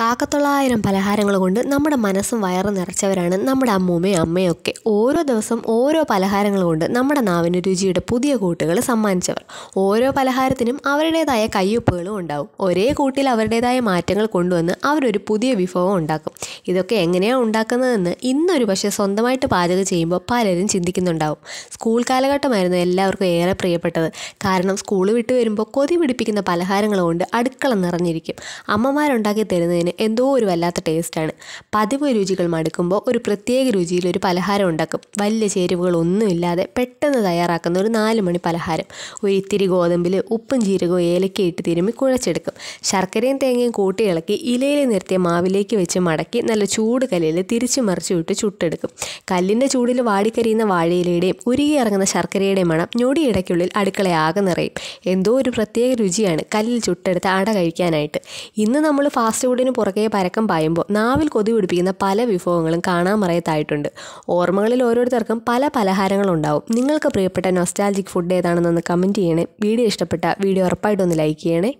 കാക്കത്തൊള്ളായിരം പലഹാരങ്ങൾ കൊണ്ട് നമ്മുടെ മനസ്സും വയറും നിറച്ചവരാണ് നമ്മുടെ അമ്മൂമ്മയും അമ്മയും ഒക്കെ ഓരോ ദിവസം ഓരോ പലഹാരങ്ങൾ കൊണ്ട് നമ്മുടെ നാവിന് രുചിയുടെ പുതിയ കൂട്ടുകൾ സമ്മാനിച്ചവർ ഓരോ പലഹാരത്തിനും അവരുടേതായ കയ്യൊപ്പുകളും ഉണ്ടാവും ഒരേ കൂട്ടിൽ അവരുടേതായ മാറ്റങ്ങൾ കൊണ്ടുവന്ന് അവരൊരു പുതിയ വിഭവം ഉണ്ടാക്കും ഇതൊക്കെ എങ്ങനെയാണ് ഉണ്ടാക്കുന്നതെന്ന് ഇന്നൊരു പക്ഷേ സ്വന്തമായിട്ട് പാചകം ചെയ്യുമ്പോൾ പലരും ചിന്തിക്കുന്നുണ്ടാവും സ്കൂൾ കാലഘട്ടമായിരുന്നു എല്ലാവർക്കും ഏറെ പ്രിയപ്പെട്ടത് കാരണം സ്കൂൾ വിട്ട് വരുമ്പോൾ കൊതി പിടിപ്പിക്കുന്ന പലഹാരങ്ങൾ കൊണ്ട് അടുക്കള നിറഞ്ഞിരിക്കും അമ്മമാരുണ്ടാക്കി തരുന്നതിന് ഉണ്ടാക്കുന്നതിന് എന്തോ ഒരു വല്ലാത്ത ടേസ്റ്റാണ് പതിവ് രുചികൾ മടുക്കുമ്പോൾ ഒരു പ്രത്യേക രുചിയിൽ ഒരു പലഹാരം ഉണ്ടാക്കും വലിയ ചേരുവകളൊന്നുമില്ലാതെ പെട്ടെന്ന് തയ്യാറാക്കുന്ന ഒരു നാല് മണി പലഹാരം ഒരു ഇത്തിരി ഗോതമ്പിൽ ഉപ്പും ജീരകവും ഏലക്കയും ഇട്ട് തിരുമ്മി കുഴച്ചെടുക്കും ശർക്കരയും തേങ്ങയും കൂട്ടി ഇളക്കി ഇലയിൽ നിർത്തിയ മാവിലേക്ക് വെച്ച് മടക്കി നല്ല ചൂട് കല്ലിൽ തിരിച്ചു മറിച്ചു വിട്ട് ചുട്ടെടുക്കും കല്ലിൻ്റെ ചൂടിൽ വാടിക്കരിയുന്ന വാഴയിലയുടെയും ഉരുകി ഇറങ്ങുന്ന ശർക്കരയുടെയും മണം ഞൊടിയിടയ്ക്കുള്ളിൽ അടുക്കളയാകെ നിറയും എന്തോ ഒരു പ്രത്യേക രുചിയാണ് കല്ലിൽ ചുട്ടെടുത്ത് അട കഴിക്കാനായിട്ട് ഇന്ന് നമ്മൾ ഫാസ്റ്റ് ഫുഡിന് പുറകെ പരക്കം പായുമ്പോൾ നാവിൽ കൊതി പിടിപ്പിക്കുന്ന പല വിഭവങ്ങളും കാണാൻ മറയത്തായിട്ടുണ്ട് ഓർമ്മകളിൽ ഓരോരുത്തർക്കും പല പലഹാരങ്ങളുണ്ടാവും നിങ്ങൾക്ക് പ്രിയപ്പെട്ട നൊസ്റ്റാൾജിക് ഫുഡ് ഏതാണെന്നൊന്ന് കമൻറ്റ് ചെയ്യണേ വീഡിയോ ഇഷ്ടപ്പെട്ട വീഡിയോ ഉറപ്പായിട്ടൊന്ന് ലൈക്ക് ചെയ്യണേ